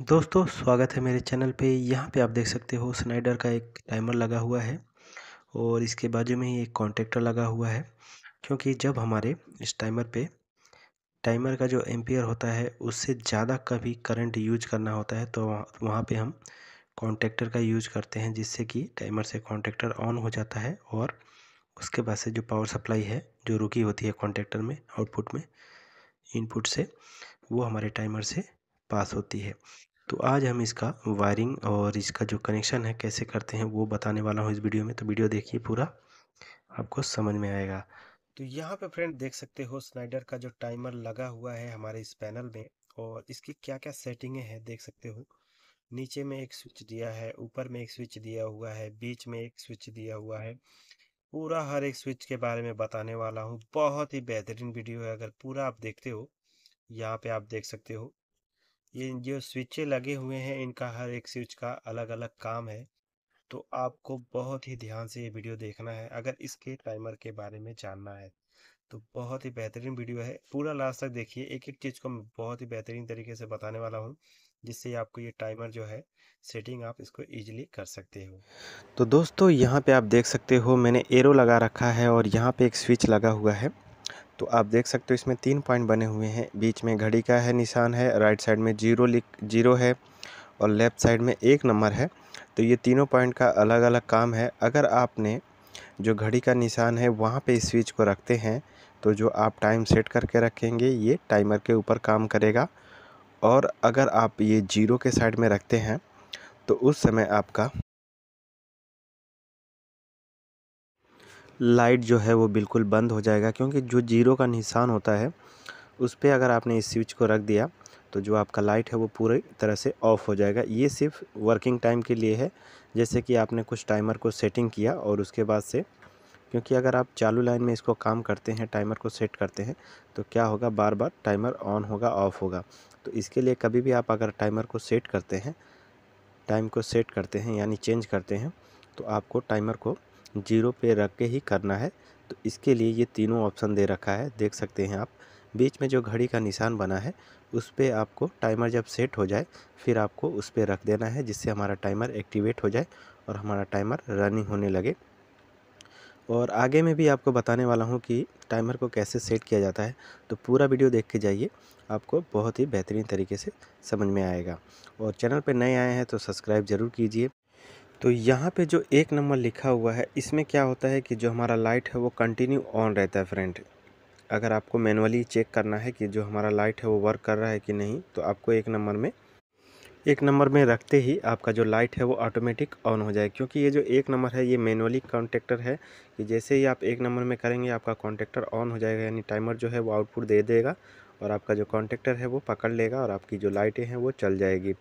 दोस्तों स्वागत है मेरे चैनल पे यहाँ पे आप देख सकते हो स्नाइडर का एक टाइमर लगा हुआ है और इसके बाजू में ही एक कॉन्ट्रेक्टर लगा हुआ है क्योंकि जब हमारे इस टाइमर पे टाइमर का जो एम्पियर होता है उससे ज़्यादा कभी करंट यूज करना होता है तो वहाँ पे हम कॉन्ट्रेक्टर का यूज करते हैं जिससे कि टाइमर से कॉन्ट्रेक्टर ऑन हो जाता है और उसके बाद से जो पावर सप्लाई है जो रुकी होती है कॉन्ट्रेक्टर में आउटपुट में इनपुट से वो हमारे टाइमर से पास होती है तो आज हम इसका वायरिंग और इसका जो कनेक्शन है कैसे करते हैं वो बताने वाला हूँ इस वीडियो में तो वीडियो देखिए पूरा आपको समझ में आएगा तो यहाँ पे फ्रेंड देख सकते हो स्नाइडर का जो टाइमर लगा हुआ है हमारे इस पैनल में और इसकी क्या क्या सेटिंगें हैं देख सकते हो नीचे में एक स्विच दिया है ऊपर में एक स्विच दिया हुआ है बीच में एक स्विच दिया हुआ है पूरा हर एक स्विच के बारे में बताने वाला हूँ बहुत ही बेहतरीन वीडियो है अगर पूरा आप देखते हो यहाँ पे आप देख सकते हो ये जो स्विचे लगे हुए हैं इनका हर एक स्विच का अलग अलग काम है तो आपको बहुत ही ध्यान से ये वीडियो देखना है अगर इसके टाइमर के बारे में जानना है तो बहुत ही बेहतरीन वीडियो है पूरा लास्ट तक देखिए एक एक चीज़ को मैं बहुत ही बेहतरीन तरीके से बताने वाला हूँ जिससे आपको ये टाइमर जो है सेटिंग आप इसको इजीली कर सकते हो तो दोस्तों यहाँ पे आप देख सकते हो मैंने एरो लगा रखा है और यहाँ पे एक स्विच लगा हुआ है तो आप देख सकते हो इसमें तीन पॉइंट बने हुए हैं बीच में घड़ी का है निशान है राइट साइड में जीरो लिख जीरो है और लेफ़्ट साइड में एक नंबर है तो ये तीनों पॉइंट का अलग अलग काम है अगर आपने जो घड़ी का निशान है वहाँ पे इस स्विच को रखते हैं तो जो आप टाइम सेट करके रखेंगे ये टाइमर के ऊपर काम करेगा और अगर आप ये जीरो के साइड में रखते हैं तो उस समय आपका लाइट जो है वो बिल्कुल बंद हो जाएगा क्योंकि जो जीरो का निशान होता है उस पर अगर आपने इस स्विच को रख दिया तो जो आपका लाइट है वो पूरी तरह से ऑफ़ हो जाएगा ये सिर्फ वर्किंग टाइम के लिए है जैसे कि आपने कुछ टाइमर को सेटिंग किया और उसके बाद से क्योंकि अगर आप चालू लाइन में इसको काम करते हैं टाइमर को सेट करते हैं तो क्या होगा बार बार टाइमर ऑन होगा ऑफ़ होगा तो इसके लिए कभी भी आप अगर टाइमर को सेट करते हैं टाइम को सेट करते हैं यानी चेंज करते हैं तो आपको टाइमर को जीरो पे रख के ही करना है तो इसके लिए ये तीनों ऑप्शन दे रखा है देख सकते हैं आप बीच में जो घड़ी का निशान बना है उस पर आपको टाइमर जब सेट हो जाए फिर आपको उस पर रख देना है जिससे हमारा टाइमर एक्टिवेट हो जाए और हमारा टाइमर रनिंग होने लगे और आगे में भी आपको बताने वाला हूँ कि टाइमर को कैसे सेट किया जाता है तो पूरा वीडियो देख के जाइए आपको बहुत ही बेहतरीन तरीके से समझ में आएगा और चैनल पर नए आए हैं तो सब्सक्राइब ज़रूर कीजिए तो यहाँ पे जो एक नंबर लिखा हुआ है इसमें क्या होता है कि जो हमारा लाइट है वो कंटिन्यू ऑन रहता है फ्रेंड अगर आपको मैनुअली चेक करना है कि जो हमारा लाइट है वो वर्क कर रहा है कि नहीं तो आपको एक नंबर में एक नंबर में रखते ही आपका जो लाइट है वो ऑटोमेटिक ऑन हो जाए क्योंकि ये जो एक नंबर है ये मैनुअली कॉन्टेक्टर है कि जैसे ही आप एक नंबर में करेंगे आपका कॉन्टेक्टर ऑन हो जाएगा यानी टाइमर जो है वो आउटपुट दे देगा और आपका जो कॉन्टेक्टर है वो पकड़ लेगा और आपकी जो लाइटें हैं वो चल जाएगी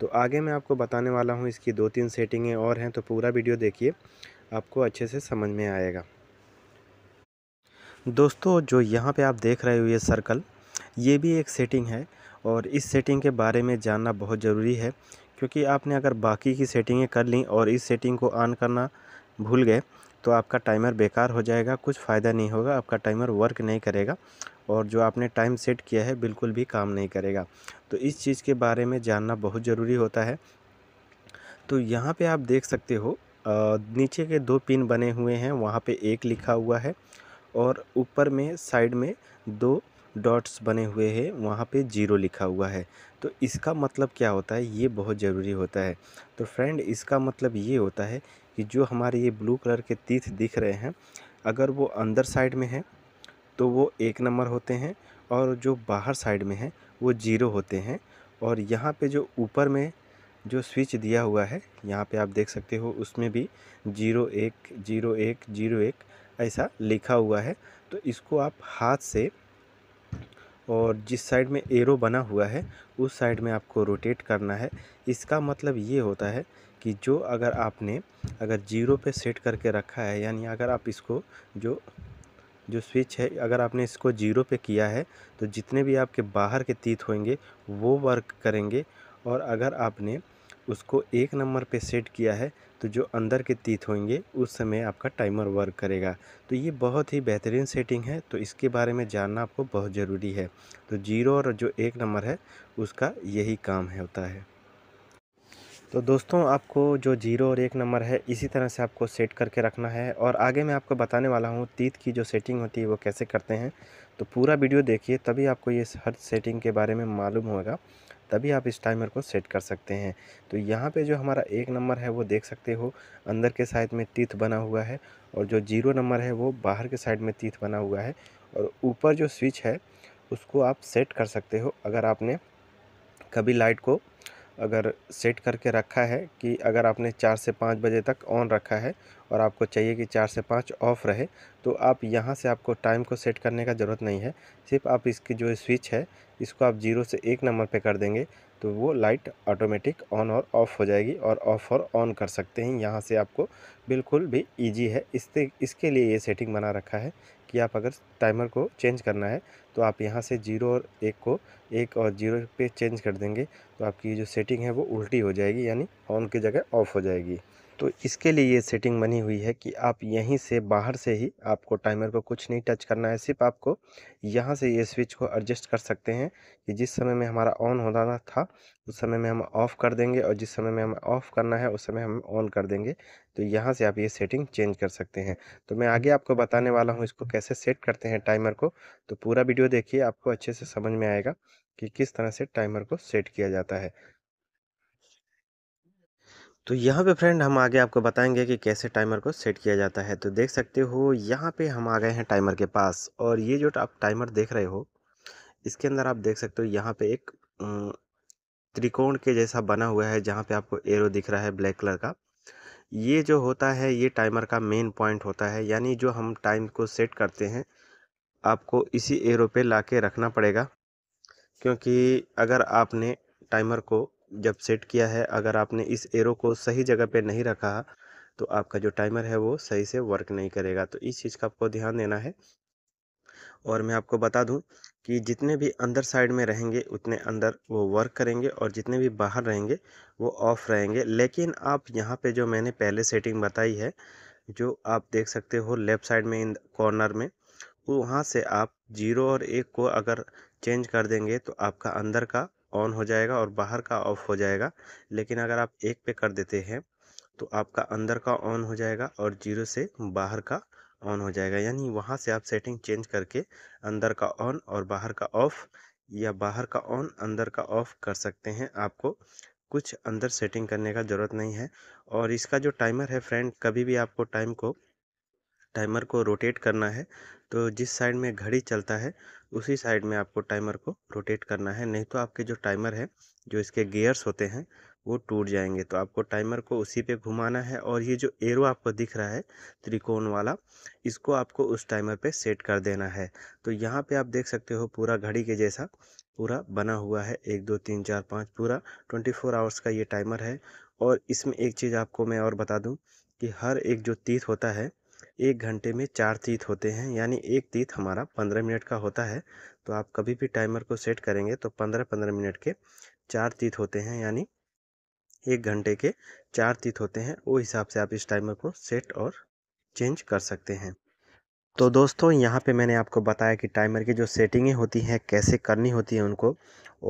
तो आगे मैं आपको बताने वाला हूँ इसकी दो तीन सेटिंगें और हैं तो पूरा वीडियो देखिए आपको अच्छे से समझ में आएगा दोस्तों जो यहाँ पे आप देख रहे हो ये सर्कल ये भी एक सेटिंग है और इस सेटिंग के बारे में जानना बहुत ज़रूरी है क्योंकि आपने अगर बाकी की सेटिंगें कर ली और इस सेटिंग को ऑन करना भूल गए तो आपका टाइमर बेकार हो जाएगा कुछ फ़ायदा नहीं होगा आपका टाइमर वर्क नहीं करेगा और जो आपने टाइम सेट किया है बिल्कुल भी काम नहीं करेगा तो इस चीज़ के बारे में जानना बहुत ज़रूरी होता है तो यहाँ पे आप देख सकते हो नीचे के दो पिन बने हुए हैं वहाँ पे एक लिखा हुआ है और ऊपर में साइड में दो डॉट्स बने हुए हैं वहाँ पे जीरो लिखा हुआ है तो इसका मतलब क्या होता है ये बहुत ज़रूरी होता है तो फ्रेंड इसका मतलब ये होता है कि जो हमारे ये ब्लू कलर के तीर्थ दिख रहे हैं अगर वो अंदर साइड में हैं तो वो एक नंबर होते हैं और जो बाहर साइड में है वो जीरो होते हैं और यहाँ पे जो ऊपर में जो स्विच दिया हुआ है यहाँ पे आप देख सकते हो उसमें भी जीरो एक जीरो एक जीरो एक ऐसा लिखा हुआ है तो इसको आप हाथ से और जिस साइड में एरो बना हुआ है उस साइड में आपको रोटेट करना है इसका मतलब ये होता है कि जो अगर आपने अगर जीरो पे सेट करके रखा है यानी अगर आप इसको जो जो स्विच है अगर आपने इसको जीरो पे किया है तो जितने भी आपके बाहर के तीत होंगे वो वर्क करेंगे और अगर आपने उसको एक नंबर पे सेट किया है तो जो अंदर के तीत होंगे उस समय आपका टाइमर वर्क करेगा तो ये बहुत ही बेहतरीन सेटिंग है तो इसके बारे में जानना आपको बहुत ज़रूरी है तो जीरो और जो एक नंबर है उसका यही काम है होता है तो दोस्तों आपको जो जीरो और एक नंबर है इसी तरह से आपको सेट करके रखना है और आगे मैं आपको बताने वाला हूँ तीत की जो सेटिंग होती है वो कैसे करते हैं तो पूरा वीडियो देखिए तभी आपको ये हर सेटिंग के बारे में मालूम होगा तभी आप इस टाइमर को सेट कर सकते हैं तो यहाँ पे जो हमारा एक नंबर है वो देख सकते हो अंदर के साइड में तीत बना हुआ है और जो जीरो नंबर है वो बाहर के साइड में तीत बना हुआ है और ऊपर जो स्विच है उसको आप सेट कर सकते हो अगर आपने कभी लाइट को अगर सेट करके रखा है कि अगर आपने चार से पाँच बजे तक ऑन रखा है और आपको चाहिए कि चार से पाँच ऑफ़ रहे तो आप यहाँ से आपको टाइम को सेट करने का ज़रूरत नहीं है सिर्फ आप इसकी जो स्विच है इसको आप जीरो से एक नंबर पे कर देंगे तो वो लाइट ऑटोमेटिक ऑन और ऑफ़ हो जाएगी और ऑफ़ और ऑन कर सकते हैं यहाँ से आपको बिल्कुल भी ईजी है इसते इसके लिए ये सेटिंग बना रखा है कि आप अगर टाइमर को चेंज करना है तो आप यहाँ से जीरो और एक को एक और जीरो पे चेंज कर देंगे तो आपकी जो सेटिंग है वो उल्टी हो जाएगी यानी ऑन की जगह ऑफ़ हो जाएगी तो इसके लिए ये सेटिंग बनी हुई है कि आप यहीं से बाहर से ही आपको टाइमर को कुछ नहीं टच करना है सिर्फ आपको यहाँ से ये स्विच को एडजस्ट कर सकते हैं कि जिस समय में हमारा ऑन हो रहा था उस समय में हम ऑफ़ कर देंगे और जिस समय में हमें ऑफ़ करना है उस समय हम ऑन कर देंगे तो यहाँ से आप ये सेटिंग चेंज कर सकते हैं तो मैं आगे आपको बताने वाला हूँ इसको कैसे सेट करते हैं टाइमर को तो पूरा वीडियो देखिए आपको अच्छे से समझ में आएगा कि किस तरह से टाइमर को सेट किया जाता है तो यहाँ पे फ्रेंड हम आगे आपको बताएंगे कि कैसे टाइमर को सेट किया जाता है तो देख सकते हो यहाँ पे हम आ गए हैं टाइमर के पास और ये जो आप टाइमर देख रहे हो इसके अंदर आप देख सकते हो यहाँ पे एक त्रिकोण के जैसा बना हुआ है जहाँ पे आपको एरो दिख रहा है ब्लैक कलर का ये जो होता है ये टाइमर का मेन पॉइंट होता है यानी जो हम टाइम को सेट करते हैं आपको इसी एरो पे ला के रखना पड़ेगा क्योंकि अगर आपने टाइमर को जब सेट किया है अगर आपने इस एरो को सही जगह पे नहीं रखा तो आपका जो टाइमर है वो सही से वर्क नहीं करेगा तो इस चीज़ का आपको ध्यान देना है और मैं आपको बता दूं कि जितने भी अंदर साइड में रहेंगे उतने अंदर वो वर्क करेंगे और जितने भी बाहर रहेंगे वो ऑफ़ रहेंगे लेकिन आप यहाँ पे जो मैंने पहले सेटिंग बताई है जो आप देख सकते हो लेफ़्ट साइड में इन कॉर्नर में वहाँ से आप जीरो और एक को अगर चेंज कर देंगे तो आपका अंदर का ऑन हो जाएगा और बाहर का ऑफ हो जाएगा लेकिन अगर आप एक पे कर देते हैं तो आपका अंदर का ऑन हो जाएगा और जीरो से बाहर का ऑन हो जाएगा यानी वहाँ से आप सेटिंग चेंज करके अंदर का ऑन और बाहर का ऑफ़ या बाहर का ऑन अंदर का ऑफ़ कर सकते हैं आपको कुछ अंदर सेटिंग करने का ज़रूरत नहीं है और इसका जो टाइमर है फ्रेंड कभी भी आपको टाइम को टाइमर को रोटेट करना है तो जिस साइड में घड़ी चलता है उसी साइड में आपको टाइमर को रोटेट करना है नहीं तो आपके जो टाइमर है जो इसके गियर्स होते हैं वो टूट जाएंगे तो आपको टाइमर को उसी पे घुमाना है और ये जो एरो आपको दिख रहा है त्रिकोण वाला इसको आपको उस टाइमर पे सेट कर देना है तो यहाँ पे आप देख सकते हो पूरा घड़ी के जैसा पूरा बना हुआ है एक दो तीन चार पाँच पूरा ट्वेंटी फोर आवर्स का ये टाइमर है और इसमें एक चीज़ आपको मैं और बता दूँ कि हर एक जो तीत होता है एक घंटे में चार तीत होते हैं यानी एक तीत हमारा पंद्रह मिनट का होता है तो आप कभी भी टाइमर को सेट करेंगे तो पंद्रह पंद्रह मिनट के चार तीत होते हैं यानी एक घंटे के चार तीत होते हैं वो हिसाब से आप इस टाइमर को सेट और चेंज कर सकते हैं तो दोस्तों यहाँ पे मैंने आपको बताया कि टाइमर की जो सेटिंगें होती हैं कैसे करनी होती हैं उनको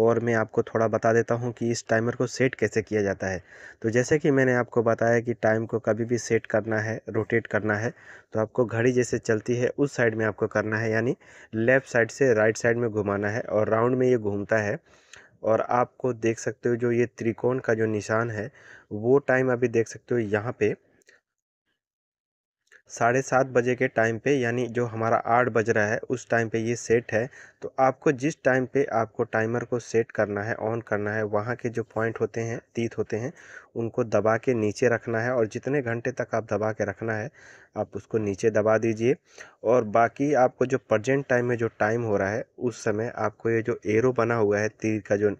और मैं आपको थोड़ा बता देता हूँ कि इस टाइमर को सेट कैसे किया जाता है तो जैसे कि मैंने आपको बताया कि टाइम को कभी भी सेट करना है रोटेट करना है तो आपको घड़ी जैसे चलती है उस साइड में आपको करना है यानी लेफ़्ट साइड से राइट साइड में घुमाना है और राउंड में ये घूमता है और आपको देख सकते हो जो ये त्रिकोण का जो निशान है वो टाइम अभी देख सकते हो यहाँ पर साढ़े सात बजे के टाइम पे यानी जो हमारा आठ बज रहा है उस टाइम पे ये सेट है तो आपको जिस टाइम पे आपको टाइमर को सेट करना है ऑन करना है वहाँ के जो पॉइंट होते हैं तीत होते हैं उनको दबा के नीचे रखना है और जितने घंटे तक आप दबा के रखना है आप उसको नीचे दबा दीजिए और बाकी आपको जो प्रजेंट टाइम में जो टाइम हो रहा है उस समय आपको ये जो एरो बना हुआ है तीर का जो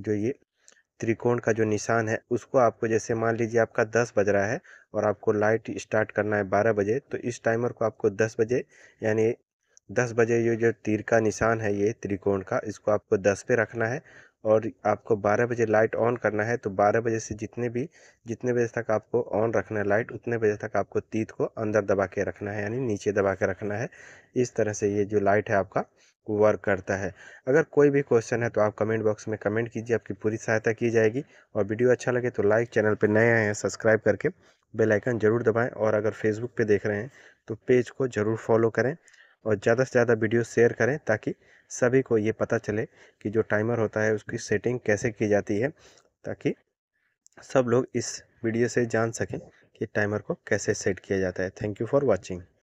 जो ये त्रिकोण का जो निशान है उसको आपको जैसे मान लीजिए आपका दस बज रहा है और आपको लाइट स्टार्ट करना है बारह बजे तो इस टाइमर को आपको दस बजे यानी दस बजे ये जो तीर का निशान है ये त्रिकोण का इसको आपको दस पे रखना है और आपको 12 बजे लाइट ऑन करना है तो 12 बजे से जितने भी जितने बजे तक आपको ऑन रखना है लाइट उतने बजे तक आपको तीत को अंदर दबा के रखना है यानी नीचे दबा के रखना है इस तरह से ये जो लाइट है आपका वर्क करता है अगर कोई भी क्वेश्चन है तो आप कमेंट बॉक्स में कमेंट कीजिए आपकी पूरी सहायता की जाएगी और वीडियो अच्छा लगे तो लाइक चैनल पर नए आए हैं सब्सक्राइब करके बेलाइकन ज़रूर दबाएँ और अगर फेसबुक पर देख रहे हैं तो पेज को ज़रूर फॉलो करें और ज़्यादा से ज़्यादा वीडियो शेयर करें ताकि सभी को ये पता चले कि जो टाइमर होता है उसकी सेटिंग कैसे की जाती है ताकि सब लोग इस वीडियो से जान सकें कि टाइमर को कैसे सेट किया जाता है थैंक यू फॉर वॉचिंग